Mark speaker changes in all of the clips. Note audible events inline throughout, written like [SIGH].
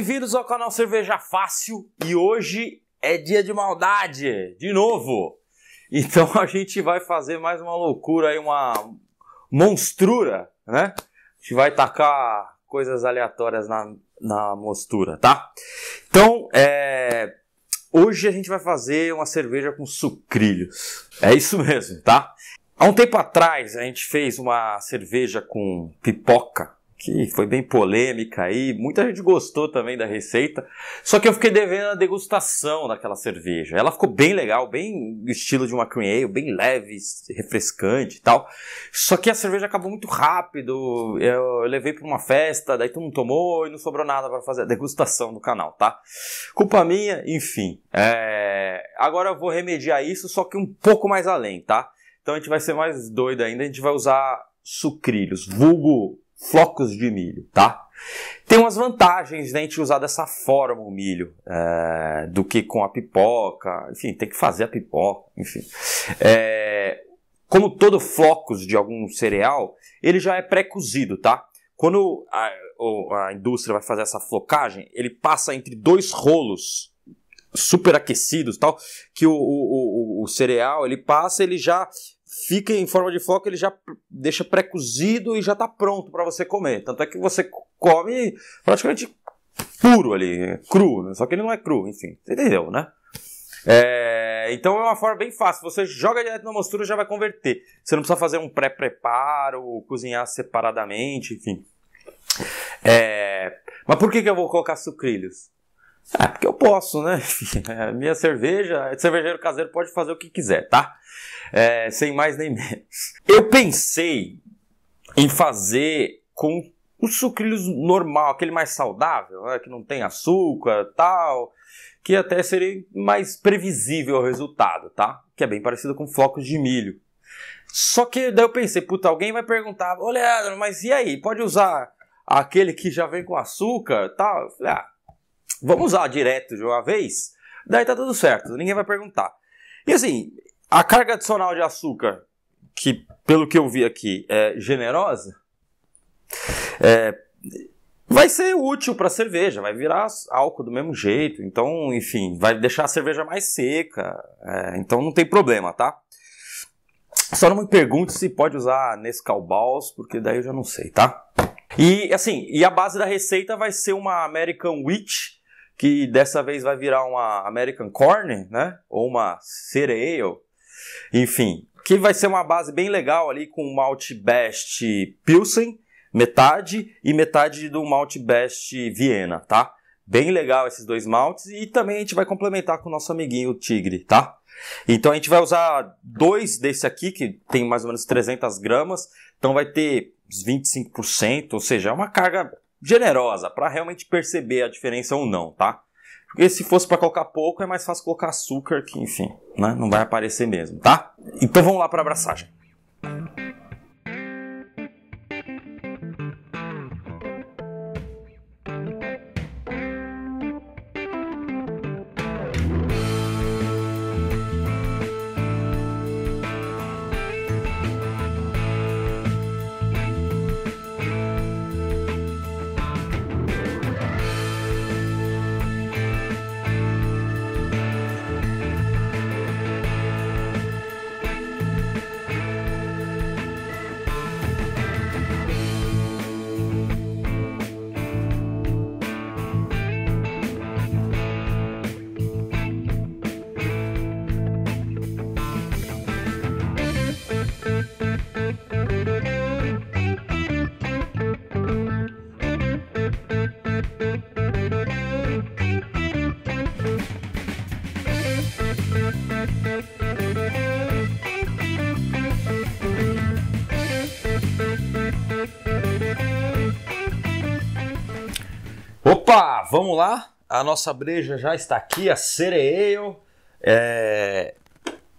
Speaker 1: Bem-vindos ao canal Cerveja Fácil e hoje é dia de maldade, de novo. Então a gente vai fazer mais uma loucura aí, uma monstrura, né? A gente vai tacar coisas aleatórias na, na mostura, tá? Então, é... hoje a gente vai fazer uma cerveja com sucrilhos. É isso mesmo, tá? Há um tempo atrás a gente fez uma cerveja com pipoca, que foi bem polêmica aí, muita gente gostou também da receita, só que eu fiquei devendo a degustação daquela cerveja. Ela ficou bem legal, bem estilo de uma cream ale, bem leve, refrescante e tal. Só que a cerveja acabou muito rápido, eu levei para uma festa, daí todo mundo tomou e não sobrou nada para fazer a degustação do canal, tá? Culpa minha, enfim. É... Agora eu vou remediar isso, só que um pouco mais além, tá? Então a gente vai ser mais doido ainda, a gente vai usar sucrilhos, vulgo flocos de milho, tá? Tem umas vantagens né, a gente usar dessa forma o milho é, do que com a pipoca, enfim, tem que fazer a pipoca, enfim. É, como todo flocos de algum cereal, ele já é pré-cozido, tá? Quando a, a, indústria vai fazer essa flocagem, ele passa entre dois rolos superaquecidos, tal, que o, o, o, o cereal ele passa, ele já fica em forma de floco, ele já deixa pré-cozido e já está pronto para você comer. Tanto é que você come praticamente puro ali, cru, né? só que ele não é cru, enfim, entendeu, né? É, então é uma forma bem fácil. Você joga direto na mostura já vai converter. Você não precisa fazer um pré-preparo, cozinhar separadamente, enfim. É, mas por que, que eu vou colocar sucrilhos? É, porque eu posso, né? [LAUGHS] Minha cerveja, cervejeiro caseiro pode fazer o que quiser, tá? É, sem mais nem menos. Eu pensei em fazer com o sucrilhos normal, aquele mais saudável, né? que não tem açúcar tal, que até seria mais previsível o resultado, tá? Que é bem parecido com flocos de milho. Só que daí eu pensei, puta, alguém vai perguntar, olha, mas e aí, pode usar aquele que já vem com açúcar tal? Eu falei, ah, vamos lá direto de uma vez, daí tá tudo certo, ninguém vai perguntar. E assim, a carga adicional de açúcar, que pelo que eu vi aqui é generosa, é, vai ser útil para a cerveja, vai virar álcool do mesmo jeito, então, enfim, vai deixar a cerveja mais seca, é, então não tem problema, tá? Só não me pergunte se pode usar Nescau Balls, porque daí eu já não sei, tá? E assim, e a base da receita vai ser uma American Witch que dessa vez vai virar uma American Corner, né? Ou uma Cereal, enfim, que vai ser uma base bem legal ali com malte best Pilsen, metade e metade do malte best Viena, tá? Bem legal esses dois maltes e também a gente vai complementar com o nosso amiguinho Tigre, tá? Então a gente vai usar dois desse aqui, que tem mais ou menos 300 gramas, então vai ter 25%, ou seja, é uma carga generosa, para realmente perceber a diferença ou não, tá? Porque se fosse para colocar pouco, é mais fácil colocar açúcar, que enfim, né? não vai aparecer mesmo, tá? Então vamos lá para a abraçagem. Opa, vamos lá. A nossa breja já está aqui, a cereal. É...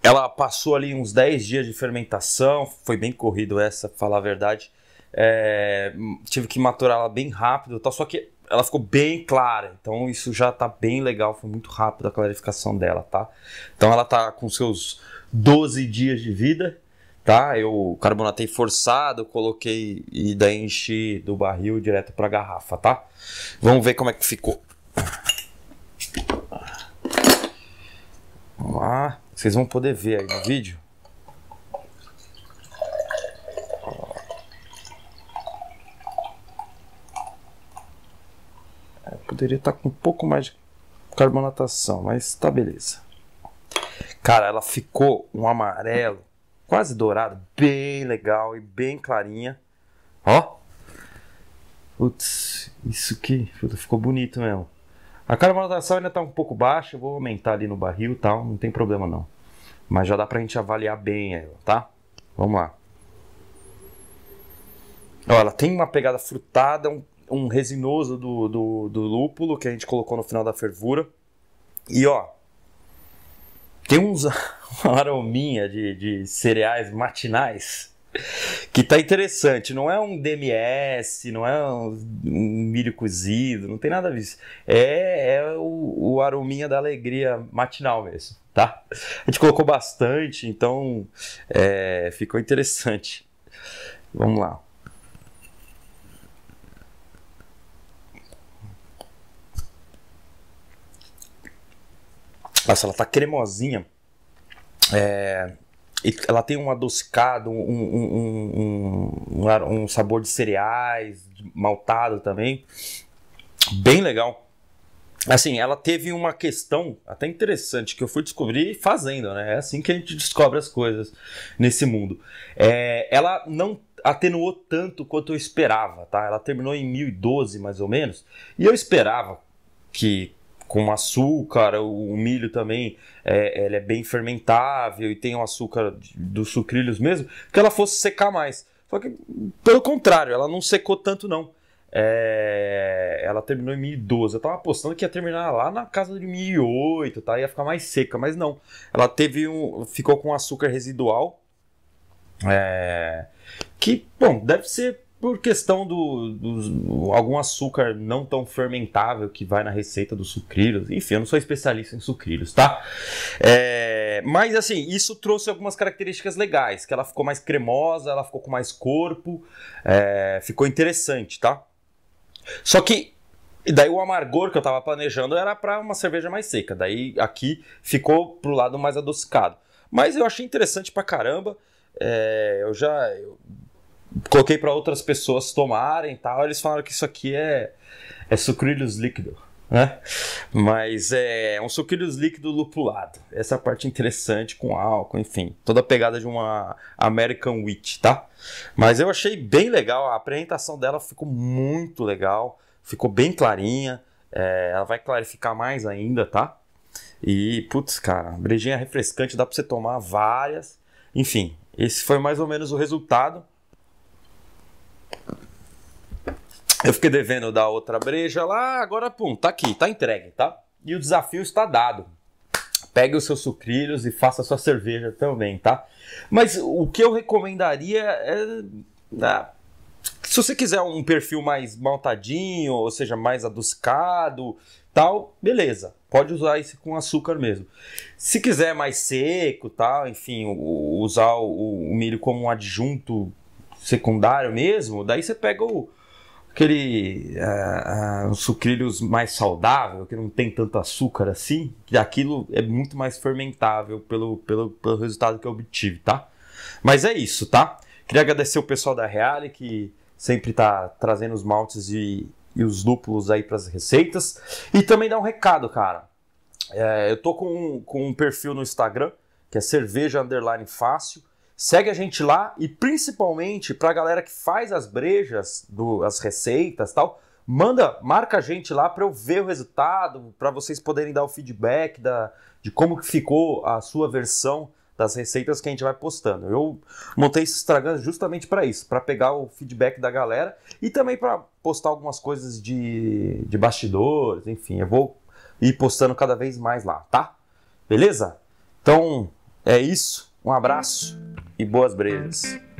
Speaker 1: Ela passou ali uns 10 dias de fermentação, foi bem corrido essa, pra falar a verdade. É... Tive que maturar ela bem rápido, tá? só que ela ficou bem clara, então isso já tá bem legal, foi muito rápido a clarificação dela, tá? Então ela tá com seus 12 dias de vida tá? Eu carbonatei forçado, coloquei e daí enchi do barril direto para a garrafa, tá? Vamos ver como é que ficou. Vamos lá. Vocês vão poder ver aí no vídeo. É, eu poderia estar tá com um pouco mais de carbonatação, mas tá beleza. Cara, ela ficou um amarelo quase dourada, bem legal e bem clarinha. Ó. Putz, isso aqui ficou bonito mesmo. A carbonatação ainda está um pouco baixa, eu vou aumentar ali no barril e tal, não tem problema não. Mas já dá para a gente avaliar bem ela, tá? Vamos lá. Ó, ela tem uma pegada frutada, um, um resinoso do, do, do lúpulo que a gente colocou no final da fervura. E ó, tem uns [LAUGHS] uma arominha de, de cereais matinais que tá interessante. Não é um DMS, não é um, um milho cozido, não tem nada disso. É, é o, o arominha da alegria matinal mesmo, tá? A gente colocou bastante, então é, ficou interessante. Vamos lá. Nossa, ela tá cremosinha. É, ela tem um adocicado, um, um, um, um, sabor de cereais, maltado também. Bem legal. Assim, ela teve uma questão até interessante que eu fui descobrir fazendo, né? É assim que a gente descobre as coisas nesse mundo. É, ela não atenuou tanto quanto eu esperava, tá? Ela terminou em 1012, mais ou menos, e eu esperava que com açúcar, o, milho também é, ele é bem fermentável e tem o açúcar dos sucrilhos mesmo, que ela fosse secar mais. Só que, pelo contrário, ela não secou tanto não. É, ela terminou em 2012. Eu tava apostando que ia terminar lá na casa de 2008, tá? Ia ficar mais seca, mas não. Ela teve um, ficou com açúcar residual, é, que bom deve ser por questão do, do, algum açúcar não tão fermentável que vai na receita dos sucrilhos. Enfim, eu não sou especialista em sucrilhos, tá? É, mas assim, isso trouxe algumas características legais, que ela ficou mais cremosa, ela ficou com mais corpo, é, ficou interessante, tá? Só que daí o amargor que eu tava planejando era para uma cerveja mais seca. Daí aqui ficou pro lado mais adocicado. Mas eu achei interessante pra caramba. É, eu já eu coloquei para outras pessoas tomarem e tal. Eles falaram que isso aqui é, é sucrilhos líquido. Né? Mas é um sucrilhos líquido lupulado. Essa parte é interessante com álcool, enfim, toda a pegada de uma American Witch, tá? Mas eu achei bem legal, a apresentação dela ficou muito legal, ficou bem clarinha, é, ela vai clarificar mais ainda, tá? E, putz, cara, brejinha refrescante, dá para você tomar várias. Enfim, esse foi mais ou menos o resultado. Eu fiquei devendo da outra breja lá, agora pum, tá aqui, tá entregue, tá? E o desafio está dado. Pegue os seus sucrilhos e faça a sua cerveja também, tá? Mas o que eu recomendaria é. Ah, se você quiser um perfil mais maltadinho, ou seja, mais aduscado, tal, beleza. Pode usar esse com açúcar mesmo. Se quiser mais seco, tal, tá? enfim, usar o, o milho como um adjunto secundário mesmo, daí você pega o, aquele uh, uh, sucrilhos mais saudável, que não tem tanto açúcar assim, que aquilo é muito mais fermentável pelo, pelo, pelo resultado que eu obtive, tá? Mas é isso, tá? Queria agradecer o pessoal da Reale que sempre tá trazendo os maltes e, e os lúpulos aí para as receitas. E também dar um recado, cara. É, eu tô com um, com um perfil no Instagram, que é cerveja underline fácil. Segue a gente lá e principalmente para a galera que faz as brejas, do, as receitas tal, manda, marca a gente lá para eu ver o resultado, para vocês poderem dar o feedback da, de como que ficou a sua versão das receitas que a gente vai postando. Eu montei esse Instagram justamente para isso, para pegar o feedback da galera e também para postar algumas coisas de, de bastidores, enfim, eu vou ir postando cada vez mais lá, tá? Beleza? Então é isso. Um abraço e boas brejas.